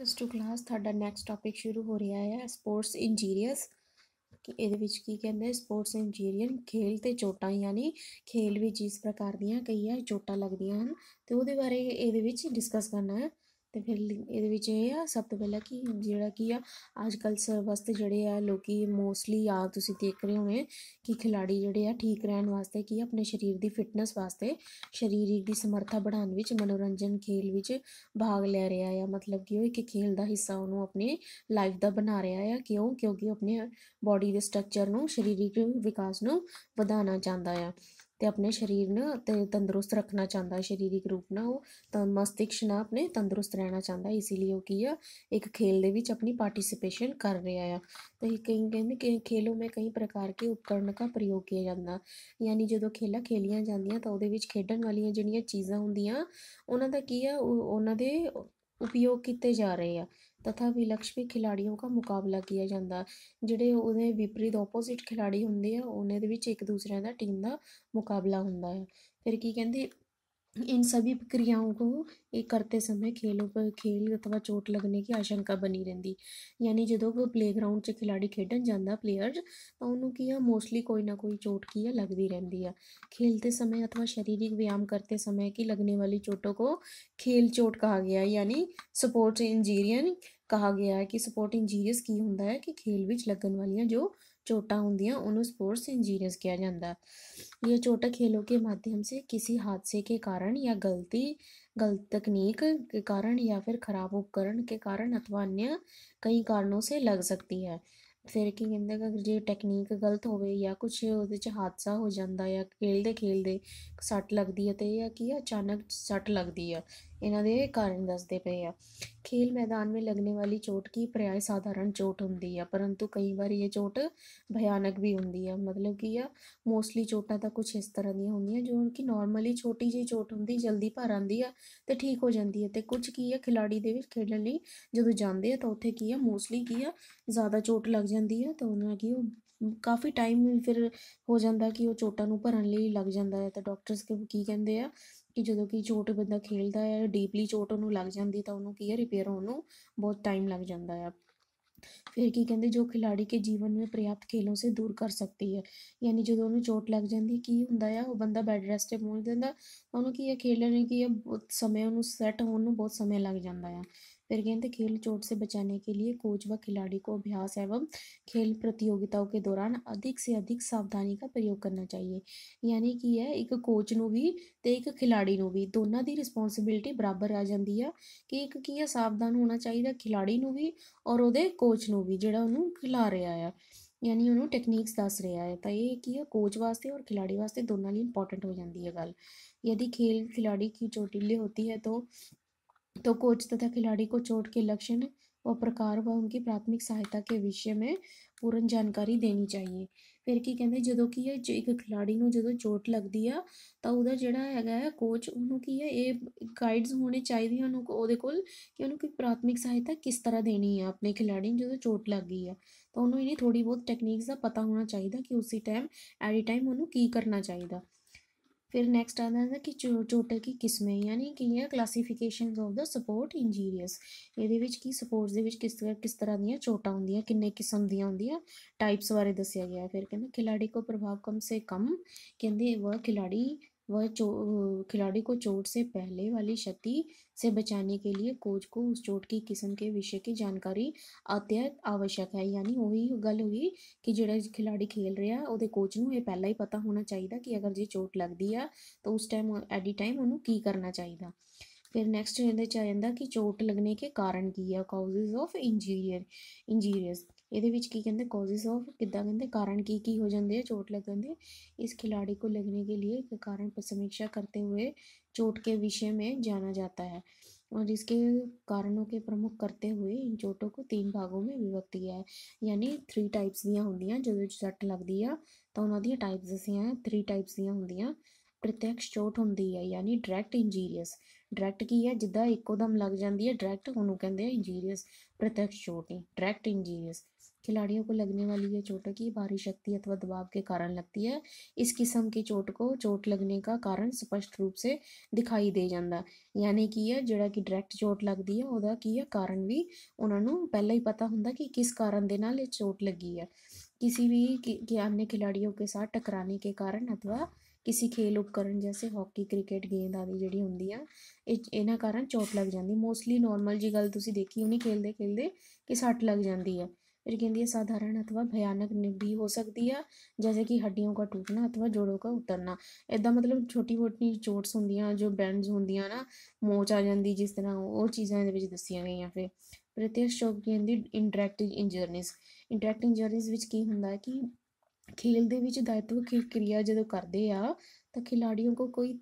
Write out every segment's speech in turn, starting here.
plus 2 class ਤੁਹਾਡਾ next topic ਸ਼ੁਰੂ ਹੋ ਰਿਹਾ ਹੈ ਸਪੋਰਟਸ ਇੰਜੀਨੀਅਰਸ ਕਿ ਇਹਦੇ ਵਿੱਚ ਕੀ ਕਹਿੰਦੇ ਸਪੋਰਟਸ ਇੰਜੀਨੀਅਰ ਖੇਲ ਤੇ ਚੋਟਾਂ ਯਾਨੀ ਖੇਲ ਵਿੱਚ ਜਿਸ ਪ੍ਰਕਾਰ ਦੀਆਂ ਕਈ ਆ ਚੋਟਾਂ ਲੱਗਦੀਆਂ ਹਨ ਤੇ ਉਹਦੇ ਬਾਰੇ ਇਹਦੇ ਵਿੱਚ ਡਿਸਕਸ ਕਰਨਾ ਹੈ ਤੇ ਫਿਰ ਇਹਦੇ ਵਿੱਚ ਇਹ ਆ ਸਭ ਤੋਂ ਪਹਿਲਾਂ ਕਿ ਜਿਹੜਾ ਕੀ ਆ ਅੱਜ ਕੱਲ ਸਰਵਸਤ ਵਾਸਤੇ ਜਿਹੜੇ ਆ ਲੋਕੀ ਮੋਸਟਲੀ ਆ ਤੁਸੀਂ ਦੇਖ ਰਹੇ ਹੋਵੇਂ ਕਿ ਖਿਲਾੜੀ ਜਿਹੜੇ ਆ ਠੀਕ ਰਹਿਣ ਵਾਸਤੇ ਕੀ ਆਪਣੇ ਸਰੀਰ ਦੀ ਫਿਟਨੈਸ ਵਾਸਤੇ ਸਰੀਰਿਕ ਦੀ ਸਮਰੱਥਾ ਵਧਾਉਣ ਵਿੱਚ ਮਨੋਰੰਜਨ ਖੇਲ ਵਿੱਚ ਭਾਗ ਲੈ ਰਿਹਾ ਆ ਮਤਲਬ ਕਿ ਉਹ ਇੱਕ ਖੇਲ ਦਾ ਹਿੱਸਾ ਉਹਨੂੰ ਆਪਣੇ ਲਾਈਫ ਦਾ ਬਣਾ ਰਿਹਾ ਆ ਕਿਉਂ ਕਿਉਂਕਿ ਆਪਣੇ ਬਾਡੀ ਦੇ ਸਟਰਕਚਰ ਨੂੰ ਸਰੀਰਿਕ ਵਿਕਾਸ ਨੂੰ ਵਧਾਉਣਾ ਚਾਹੁੰਦਾ ਆ ਤੇ ਆਪਣੇ ਸਰੀਰ ਨੂੰ ਤੇ ਤੰਦਰੁਸਤ ਰੱਖਣਾ ਚਾਹੁੰਦਾ ਸਰੀਰਿਕ ਰੂਪ ਨਾਲ ਉਹ ਤਾਂ ਮਸਤਿਸ਼ਕ ਨਾਲ ਆਪਣੇ ਤੰਦਰੁਸਤ ਰਹਿਣਾ ਚਾਹੁੰਦਾ ਇਸ ਲਈ ਉਹ ਕੀ ਆ ਇੱਕ ਖੇਲ ਦੇ ਵਿੱਚ ਆਪਣੀ ਪਾਰਟਿਸਿਪੇਸ਼ਨ ਕਰ ਰਿਹਾ ਆ ਤਾਂ ਇਹ ਕਹਿੰਦੇ ਕਿ कि ਮੈਂ ਕਈ ਪ੍ਰਕਾਰ प्रकार के ਦਾ ਪ੍ਰਯੋਗ ਕੀਤਾ ਜਾਂਦਾ ਯਾਨੀ ਜਦੋਂ ਖੇਲਾ ਖੇਲੀਆਂ ਜਾਂਦੀਆਂ ਤਾਂ ਉਹਦੇ ਵਿੱਚ ਖੇਡਣ ਵਾਲੀਆਂ ਜਿਹੜੀਆਂ ਚੀਜ਼ਾਂ ਹੁੰਦੀਆਂ ਉਹਨਾਂ ਦਾ ਕੀ ਆ ਉਹਨਾਂ ਦੇ ਉਪਯੋਗ ਕੀਤੇ ਜਾ ਰਹੇ ਆ ਤਥਾ ਵਿਲਕਸ਼ਮੀ ਖਿਡਾਰੀਆਂ ਦਾ ਮੁਕਾਬਲਾ ਕੀਤਾ ਜਾਂਦਾ ਜਿਹੜੇ ਉਹਦੇ ਵਿਪਰੀਤ ਆਪੋਜ਼ਿਟ ਖਿਲਾੜੀ ਹੁੰਦੇ ਆ ਉਹਨਾਂ ਦੇ ਵਿੱਚ ਇੱਕ ਦੂਸਰੇ ਦਾ ਟੀਮ ਦਾ ਮੁਕਾਬਲਾ ਹੁੰਦਾ ਹੈ ਫਿਰ ਕੀ ਕਹਿੰਦੇ इन सभी प्रक्रियाओं को ਇਹ ਕਰਦੇ ਸਮੇਂ ਖੇਲ ਉਪਰ ਖੇਲ ਅਥਵਾ ਚੋਟ ਲੱਗਣੇ ਦੀ ਆਸ਼ੰਕਾ ਬਣੀ ਰਹਿੰਦੀ ਯਾਨੀ ਜਦੋਂ ਉਹ ਪਲੇਗਰਾਉਂਡ 'ਚ ਖਿਡਾਰੀ ਖੇਡਣ ਜਾਂਦਾ ਪਲੇਅਰ ਤਾਂ ਉਹਨੂੰ ਕੀ ਆ ਮੋਸਟਲੀ ਕੋਈ ਨਾ ਕੋਈ ਚੋਟ ਕੀ ਆ ਲੱਗਦੀ ਰਹਿੰਦੀ ਆ ਖੇਲਤੇ ਸਮੇਂ ਅਥਵਾ ਸਰੀਰਿਕ ਵਿਆਮ ਕਰਤੇ ਸਮੇਂ ਕੀ ਲੱਗਨੇ ਵਾਲੀ ਚੋਟੋਂ ਕੋ ਖੇਲ ਚੋਟ ਕਹਾ ਗਿਆ ਯਾਨੀ ਸਪੋਰਟ ਇੰਜਰੀਅਨ ਕਹਾ ਗਿਆ ਹੈ ਕਿ ਸਪੋਰਟ ਇੰਜਰੀਅਸ ਕੀ ਹੁੰਦਾ ਹੈ ਕਿ ਖੇਲ ਵਿੱਚ ਲੱਗਣ ਵਾਲੀਆਂ ਜੋ ਚੋਟਾਂ ਹੁੰਦੀਆਂ ਉਹਨੂੰ ਸਪੋਰਟਸ ਇੰਜੀਨੀਅਰਸ ਕਿਹਾ ਜਾਂਦਾ ਇਹ ਚੋਟਾਂ ਖੇਲੋਂ के माध्यम से किसी हादसे के कारण या गलती गलत तकनीक के कारण या फिर खराब उपकरण के कारण अथवा अन्य कई कारणों से लग सकती है ਫਿਰ ਕੀ ਕਹਿੰਦੇ ਅਗਰ ਜੇ ਟੈਕਨੀਕ ਗਲਤ ਹੋਵੇ ਜਾਂ ਕੁਝ ਉਹਦੇ ਚ ਹਾਦਸਾ ਹੋ ਜਾਂਦਾ ਜਾਂ ਖੇਲਦੇ ਖੇਲਦੇ ਸੱਟ ਲੱਗਦੀ ਹੈ ਤੇ ਇਹ ਕੀ ਅਚਾਨਕ ਸੱਟ ਲੱਗਦੀ ਆ ਇਹਨਾਂ ਦੇ ਕਾਰਨ ਦੱਸਦੇ ਪਏ ਆ ਖੇਲ ਮੈਦਾਨ ਵਿੱਚ ਲੱਗਣ ਵਾਲੀ ਚੋਟ ਕੀ ਪ੍ਰਾਇ ਸਧਾਰਨ ਚੋਟ ਹੁੰਦੀ ਆ ਪਰੰਤੂ ਕਈ ਵਾਰ ਇਹ ਚੋਟ ਭਿਆਨਕ ਵੀ ਹੁੰਦੀ ਆ ਮਤਲਬ ਕੀ ਆ ਮੋਸਟਲੀ ਚੋਟਾਂ ਤਾਂ ਕੁਝ ਇਸ ਤਰ੍ਹਾਂ ਦੀਆਂ ਹੁੰਦੀਆਂ ਜੋ ਕਿ ਨਾਰਮਲੀ ਛੋਟੀ ਜਿਹੀ ਚੋਟ ਹੁੰਦੀ ਜਲਦੀ ਭਰ ਆਂਦੀ ਆ ਤੇ ਠੀਕ ਹੋ ਜਾਂਦੀ ਆ ਤੇ ਕੁਝ ਕੀ ਆ ਖਿਡਾਰੀ ਦੇ ਵਿੱਚ ਖੇਡਣ ਲਈ ਜਦੋਂ ਜਾਂਦੇ ਆ ਤਾਂ ਉੱਥੇ ਕੀ ਆ ਮੋਸਟਲੀ ਕੀ ਆ ਜ਼ਿਆਦਾ ਚੋਟ ਲੱਗ ਜਾਂਦੀ ਆ ਤਾਂ ਉਹਨਾਂ ਕੀ ਉਹ ਕਾਫੀ ਟਾਈਮ ਫਿਰ ਹੋ ਜਾਂਦਾ ਕਿ ਉਹ ਚੋਟਾਂ ਨੂੰ ਭਰਨ ਲਈ ਲੱਗ ਜਾਂਦਾ ਹੈ ਤਾਂ ਡਾਕਟਰਸ ਕੀ ਕਹਿੰਦੇ ਆ ਕਿ ਜਦੋਂ ਕਿ ਛੋਟਾ ਬੰਦਾ ਖੇਲਦਾ ਹੈ ਡੀਪਲੀ ਛੋਟ ਉਹਨੂੰ ਲੱਗ ਜਾਂਦੀ ਤਾਂ ਉਹਨੂੰ ਕੀ ਹੈ ਰਿਪੇਅਰ ਹੋਣ ਨੂੰ ਬਹੁਤ ਟਾਈਮ ਲੱਗ ਜਾਂਦਾ ਹੈ ਫਿਰ ਕੀ ਕਹਿੰਦੇ ਜੋ ਖਿਡਾਰੀ ਕੇ ਜੀਵਨ ਮੇ ਪ੍ਰਯਾਪਤ ਖੇਲੋਂ ਸੇ ਦੂਰ ਕਰ ਸਕਤੀ ਹੈ ਯਾਨੀ ਜਦੋਂ ਉਹਨੂੰ ਚੋਟ ਲੱਗ ਜਾਂਦੀ ਕੀ ਹੁੰਦਾ ਹੈ ਉਹ ਬੰਦਾ ਬੈਡ ਰੈਸਟ ਤੇ ਪਹੁੰਚ ਜਾਂਦਾ ਉਹਨੂੰ ਕੀ ਹੈ ਖੇਡਣ ਦੀ ਕੀ ਹੈ ਬਹੁਤ ਸਮੇਂ ਉਹਨੂੰ ਸੈੱਟ ਹੋਣ ਨੂੰ ਬਹੁਤ ਸਮੇਂ ਲੱਗ ਜਾਂਦਾ ਹੈ फिर गेंद खेल चोट से बचाने के लिए कोच व खिलाड़ी को अभ्यास एवं खेल प्रतियोगिताओं के दौरान अधिक से अधिक ਸਾਵਧਾਨੀ ਦਾ ਪ੍ਰਯੋਗ ਕਰਨਾ ਚਾਹੀਏ ਯਾਨੀ ਕਿ ਹੈ ਇੱਕ ਕੋਚ ਨੂੰ ਵੀ ਤੇ ਇੱਕ ਖਿਲਾੜੀ ਨੂੰ ਵੀ ਦੋਨਾਂ ਦੀ ਰਿਸਪੌਂਸਿਬਿਲਟੀ ਬਰਾਬਰ ਆ ਜਾਂਦੀ ਆ ਕਿ ਇੱਕ ਕੀ ਹੈ ਸਾਵਧਾਨ ਹੋਣਾ ਚਾਹੀਦਾ ਖਿਲਾੜੀ ਨੂੰ ਵੀ ਔਰ ਉਹਦੇ ਕੋਚ ਨੂੰ ਵੀ ਜਿਹੜਾ ਉਹਨੂੰ ਖਿਲਾ ਰਿਹਾ ਆ ਯਾਨੀ ਉਹਨੂੰ ਟੈਕਨੀਕਸ ਦੱਸ ਰਿਹਾ ਹੈ ਤਾਂ ਇਹ ਕੀ ਹੈ ਕੋਚ ਵਾਸਤੇ ਔਰ ਖਿਲਾੜੀ ਵਾਸਤੇ ਦੋਨਾਂ ਲਈ ਇੰਪੋਰਟੈਂਟ ਹੋ ਜਾਂਦੀ ਹੈ ਗੱਲ यदि खेल खिलाड़ी की चोटिल होती है तो तो कोच तथा खिलाड़ी को चोट के लक्षण व प्रकार व उनकी प्राथमिक सहायता के विषय में पूर्ण जानकारी देनी चाहिए फिर की कहें जो कि एक खिलाड़ी को जो चोट लगती है तो वह जोड़ा है कोच उन्होंने की है ये गाइड्स होने चाहिए उन्होंने को प्राथमिक सहायता किस तरह देनी है अपने खिलाड़ी जो चोट लग गई है तो उन्होंने इन्हें थोड़ी बहुत टैक्नीक्स पता होना चाहिए कि उसी टाइम एट एनी टाइम उन्होंने की करना चाहिए ਫਿਰ ਨੈਕਸਟ ਆਉਂਦਾ ਹੈ ਕਿ ਚੋਟਲ ਕੀ ਕਿਸਮੇ ਯਾਨੀ ਕਿ ਇਹ ਕਲਾਸੀਫਿਕੇਸ਼ਨਸ ਆਫ ਦਾ ਸਪੋਰਟ ਇੰਜੀਰੀਅਸ ਇਹਦੇ ਵਿੱਚ ਕੀ ਸਪੋਰਟਸ ਦੇ ਵਿੱਚ ਕਿਸ ਤਰ੍ਹਾਂ ਕਿਸ ਤਰ੍ਹਾਂ ਦੀਆਂ ਚੋਟਾਂ ਹੁੰਦੀਆਂ ਕਿੰਨੇ ਕਿਸਮ ਦੀਆਂ ਹੁੰਦੀਆਂ ਟਾਈਪਸ ਬਾਰੇ ਦੱਸਿਆ ਗਿਆ ਫਿਰ ਕਹਿੰਦੇ ਖਿਲਾੜੀ ਕੋ ਪ੍ਰਭਾਵ ਕਮ ਸੇ ਕਮ ਕਹਿੰਦੇ ਉਹ ਖਿਲਾੜੀ वह खिलाड़ी को चोट से पहले वाली क्षति से बचाने के लिए कोच को उस चोट की किस्म के विषय की जानकारी ਅਤਿਅਤ आवश्यक ਹੈ ਯਾਨੀ ਉਹੀ ਗੱਲ ਹੋਈ ਕਿ ਜਿਹੜਾ ਖਿਲਾੜੀ ਖੇਲ ਰਿਹਾ ਉਹਦੇ ਕੋਚ ਨੂੰ ਇਹ ਪਹਿਲਾਂ ਹੀ ਪਤਾ ਹੋਣਾ ਚਾਹੀਦਾ ਕਿ ਅਗਰ ਜੇ ਚੋਟ ਲੱਗਦੀ ਆ ਤਾਂ ਉਸ ਟਾਈਮ ਐਡੀ ਟਾਈਮ ਉਹਨੂੰ ਕੀ ਕਰਨਾ ਚਾਹੀਦਾ ਫਿਰ ਨੈਕਸਟ ਇਹਦੇ ਚ ਆ ਜਾਂਦਾ ਕਿ ਚੋਟ ਲੱਗਣੇ ਕੇ ਕਾਰਨ ਕੀ ਹੈ ਕਾਜ਼ਸ ਆਫ ਇੰਜਰੀਅਰ ਇੰਜਰੀਅਸ ਇਹਦੇ ਵਿੱਚ ਕੀ ਕਹਿੰਦੇ ਕੌਜ਼ਸ ਆਫ ਕਿੱਦਾਂ ਕਹਿੰਦੇ ਕਾਰਨ ਕੀ ਕੀ ਹੋ ਜਾਂਦੇ ਆ चोट लगन के ਇਸ ਖਿਡਾਰੀ ਕੋ लगने के लिए के कारण पर समीक्षा करते हुए चोट के विषय में जाना जाता है और इसके कारणों के प्रमुख करते हुए इन चोटों को तीन भागों में विभक्त किया है ਯਾਨੀ 3 ਟਾਈਪਸ ਦੀਆਂ ਹੁੰਦੀਆਂ ਜਦੋਂ ਸੱਟ ਲੱਗਦੀ ਆ ਤਾਂ ਉਹਨਾਂ ਦੀਆਂ ਟਾਈਪਸ ਦੱਸੀਆਂ 3 ਟਾਈਪਸ ਦੀਆਂ ਹੁੰਦੀਆਂ ਪ੍ਰਤੀਕਸ਼ ਚੋਟ ਹੁੰਦੀ ਹੈ ਯਾਨੀ ਡਾਇਰੈਕਟ ਇੰਜੀਰੀਅਸ ਡਾਇਰੈਕਟ ਕੀ ਹੈ ਜਿੱਦਾਂ ਇੱਕੋਦਮ ਲੱਗ ਜਾਂਦੀ ਹੈ ਡਾਇਰੈਕਟ ਉਹਨੂੰ ਕਹਿੰਦੇ ਆ ਇੰਜੀਰੀਅਸ ਪ੍ਰਤੀਕਸ਼ ਚੋਟ ਨਹੀਂ ਡਾਇਰੈਕਟ ਇੰਜੀਰੀਅਸ खिलाड़ियों को लगने वाली यह चोटों की भारी शक्ति अथवा दबाव के कारण लगती है इस किस्म की चोट को चोट लगने का कारण स्पष्ट रूप से दिखाई दे जाता यानी कि यह जो कि डायरैक्ट चोट लगती है वह की है कारण भी उन्होंने पहले ही पता होंगे कि किस कारण के नाल चोट लगी है किसी भी कि अन्य खिलाड़ियों के साथ टकराने के कारण अथवा किसी खेल उपकरण जैसे हॉकी क्रिकेट गेंद आदि जी होंगी इन्होंने कारण चोट लग जाती मोस्टली नॉर्मल जी गल देखी उन्हें खेलते खेलते कि सट लग जाती है ਫਿਰ ਕਹਿੰਦੀ ਹੈ ਸਾਧਾਰਨ अथवा ਭਿਆਨਕ भी ਹੋ ਸਕਦੀ है जैसे ਕਿ ਹੱਡੀਆਂ ਦਾ ਟੁੱਟਣਾ अथवा ਜੋੜੋਂ ਦਾ ਉਤਰਨਾ ਇਦਾਂ ਮਤਲਬ ਛੋਟੀ ਮੋਟੀ ਚੋਟਸ ਹੁੰਦੀਆਂ ਜੋ ਬੈਂਡਸ ਹੁੰਦੀਆਂ ਨਾ ਮੋਚ ਆ ਜਾਂਦੀ ਜਿਸ ਤਰ੍ਹਾਂ ਉਹ ਚੀਜ਼ਾਂ ਦੇ ਵਿੱਚ ਦੱਸੀਆਂ ਗਈਆਂ ਫਿਰ ਪ੍ਰਤੀਸ਼ੋਗ ਚੌਕ ਕਹਿੰਦੀ ਇੰਟਰੈਕਟਿਵ ਇੰਜਰੀਜ਼ ਇੰਟਰੈਕਟਿੰਗ ਇੰਜਰੀਜ਼ ਵਿੱਚ ਕੀ ਹੁੰਦਾ ਹੈ ਕਿ ਖੇਲ ਦੇ ਵਿੱਚ ਦਾਇਤਵ ਕਿਰਿਆ ਜਦੋਂ ਕਰਦੇ ਆ ਤਾਂ ਖਿਡਾਰੀਆਂ ਕੋ ਕੋਈ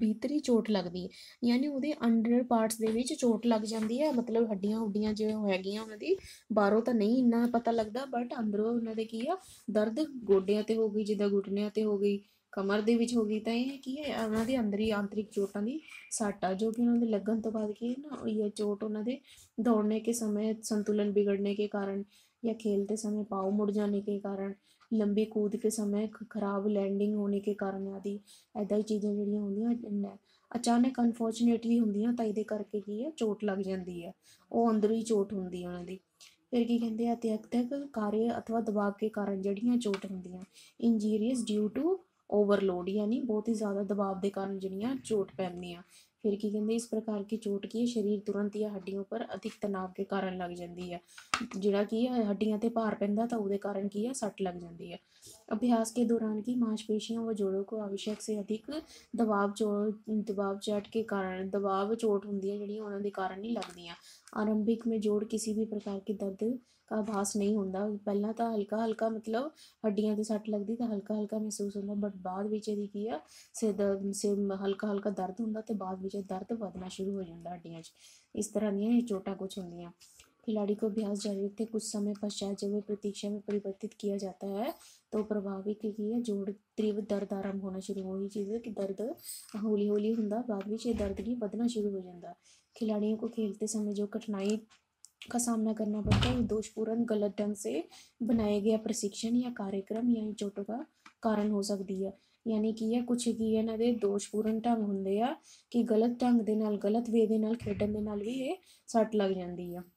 ਬੀਤਰੀ ਚੋਟ ਲੱਗਦੀ ਹੈ ਯਾਨੀ ਉਹਦੇ ਅੰਡਰ ਪਾਰਟਸ ਦੇ ਵਿੱਚ ਚੋਟ ਲੱਗ ਜਾਂਦੀ ਹੈ ਮਤਲਬ ਹੱਡੀਆਂ ਹੁੱਡੀਆਂ ਜਿਵੇਂ ਹੋਏਗੀਆਂ ਉਹਨਾਂ ਦੀ ਬਾਹਰੋਂ ਤਾਂ ਨਹੀਂ ਇੰਨਾ ਪਤਾ ਲੱਗਦਾ ਬਟ ਅੰਦਰੋਂ ਉਹਨਾਂ ਦੇ ਕੀ ਆ ਦਰਦ ਗੋਡਿਆਂ ਤੇ ਹੋ ਗਈ ਜਿੱਦਾਂ ਘੁਟਨਿਆਂ ਤੇ ਹੋ ਗਈ ਕਮਰ ਦੇ ਵਿੱਚ ਹੋ ਗਈ ਤਾਂ ਇਹ ਕੀ ਹੈ ਉਹਨਾਂ ਦੇ ਅੰਦਰ ਹੀ ਆਂਤਰਿਕ ਚੋਟਾਂ ਦੀ ਸੱਟ ਆ ਜੋ ਕਿ ਉਹਨਾਂ ਦੇ ਲੱਗਣ ਤੋਂ ਬਾਅਦ ਕੀ ਹੈ ਨਾ ਇਹ ਚੋਟ ਉਹਨਾਂ ਦੇ ਦੌੜਨੇ ਕੇ ਸਮੇਂ ਸੰਤੁਲਨ ਵਿਗੜਨੇ ਕੇ ਕਾਰਨ ਜਾਂ ਖੇਲਦੇ ਸਮੇਂ ਪਾਉ ਮੁੜ ਜਾਣੇ ਕੇ ਕਾਰਨ लंबी कूद के समय ਖਰਾਬ ਲੈਂਡਿੰਗ ਹੋਣੇ ਕੇ ਕਾਰਨ ਆਦਿ ਐਦਾਂ ਹੀ ਚੀਜ਼ਾਂ ਜਿਹੜੀਆਂ ਹੁੰਦੀਆਂ ਅਚਾਨਕ ਅਨਫੋਰਚੂਨੇਟ ਵੀ ਹੁੰਦੀਆਂ ਤਾਂ ਇਹਦੇ ਕਰਕੇ ਕੀ ਹੈ ਚੋਟ ਲੱਗ ਜਾਂਦੀ ਹੈ ਉਹ ਅੰਦਰ ਹੀ ਚੋਟ ਹੁੰਦੀ ਉਹਨਾਂ ਦੀ ਫਿਰ ਕੀ ਕਹਿੰਦੇ ਆ ਤੱਕ ਕਾਰੇ ਅਥਵਾ ਦਬਾਅ ਦੇ ਕਾਰਨ ਜਿਹੜੀਆਂ ਚੋਟ ਹੁੰਦੀਆਂ ਇੰਜਰੀਜ਼ ਡਿਊ ਟੂ ਓਵਰਲੋਡ ਯਾਨੀ ਬਹੁਤ ਹੀ ਜ਼ਿਆਦਾ ਦਬਾਅ ਦੇ ਕਾਰਨ ਜਿਹੜੀਆਂ ਚੋਟ ਪੈਂਦੀਆਂ ਫਿਰ ਕੀ ਕਹਿੰਦੇ ਇਸ ਪ੍ਰਕਾਰ ਕੀ ਚੋਟ ਕੀ ਹੈ ਸਰੀਰ ਤੁਰੰਤ ਹੀ ਹੱਡੀਆਂ ਉੱਪਰ ਅਧਿਕ ਤਣਾਅ ਦੇ ਕਾਰਨ ਲੱਗ ਜਾਂਦੀ ਹੈ ਜਿਹੜਾ ਕੀ ਹੈ ਹੱਡੀਆਂ ਤੇ ਭਾਰ ਪੈਂਦਾ ਤਾਂ ਉਹਦੇ ਕਾਰਨ ਕੀ ਹੈ ਸੱਟ ਲੱਗ ਜਾਂਦੀ ਹੈ ਅਭਿਆਸ ਕੇ ਦੌਰਾਨ ਕੀ ਮਾਸਪੇਸ਼ੀਆਂ ਉਹ ਜੋੜੋ ਕੋ ਸੇ ਅਧਿਕ ਦਬਾਅ दबाव ਦਬਾਅ ਚਾਟ ਕੇ ਕਾਰਨ ਦਬਾਅ ਚੋਟ ਹੁੰਦੀ ਹੈ ਜਿਹੜੀ ਉਹਨਾਂ ਦੇ ਕਾਰਨ ਨਹੀਂ ਲੱਗਦੀਆਂ ਆਰੰਭਿਕ ਮੇ ਜੋੜ ਕਿਸੇ ਵੀ ਪ੍ਰਕਾਰ ਕੇ ਦਰਦ ਕਾ ਬਾਸ ਨਹੀਂ ਹੁੰਦਾ ਪਹਿਲਾਂ ਤਾਂ ਹਲਕਾ ਹਲਕਾ ਮਤਲਬ ਹੱਡੀਆਂ ਤੇ ਸੱਟ ਲੱਗਦੀ ਤਾਂ ਹਲਕਾ ਹਲਕਾ ਮਹਿਸੂਸ ਹੁੰਦਾ ਬਟ ਬਾਅਦ ਵਿੱਚ ਇਹਦੀ ਕੀ ਆ ਸਿਰ ਦਰਦ ਸਿਰ ਹਲਕਾ ਹਲਕਾ ਦਰਦ ਹੁੰਦਾ ਤੇ ਬਾਅਦ ਵਿੱਚ ਦਰਦ ਵਧਣਾ ਸ਼ੁਰੂ ਹੋ ਜਾਂਦਾ ਹੱਡੀਆਂ 'ਚ ਇਸ ਤਰ੍ਹਾਂ ਦੀਆਂ ਇਹ ਚੋਟਾਂ ਕੁਝ ਹੁੰਦੀਆਂ ਕੋ ਅਭਿਆਸ ਜਾਰੀ जारी ਕੁਝ ਸਮੇਂ समय पश्चात जब ਵਿੱਚ ਪਰਿਵਰਤਿਤ ਕੀਤਾ ਜਾਂਦਾ ਹੈ जाता है तो प्रभावित किया जोड़ तीव्र दर्द आरंभ होना शुरू हो ही ਚੀਜ਼ ਕਿ ਦਰਦ ਹੌਲੀ ਹੌਲੀ ਹੁੰਦਾ ਬਾਅਦ ਵਿੱਚ ਇਹ ਦਰਦ ਕੀ ਵਧਣਾ ਸ਼ੁਰੂ ਹੋ ਜਾਂਦਾ ਖਿਡਾਰੀਆਂ ਕੋ ਖੇਲਤੇ ਸਮੇਂ ਜੋ ਕਠਿਨਾਈ का सामना करना पड़ता है दोषपूर्ण गलत ढंग से बनाया गया प्रशिक्षण या कार्यक्रम या चोटों का कारण हो सकती है यानी कि यह कुछ की है ना दोषपूर्ण ढंग होंगे आ कि गलत ढंग के गलत वे खेडन के नाल भी सट लग जाती है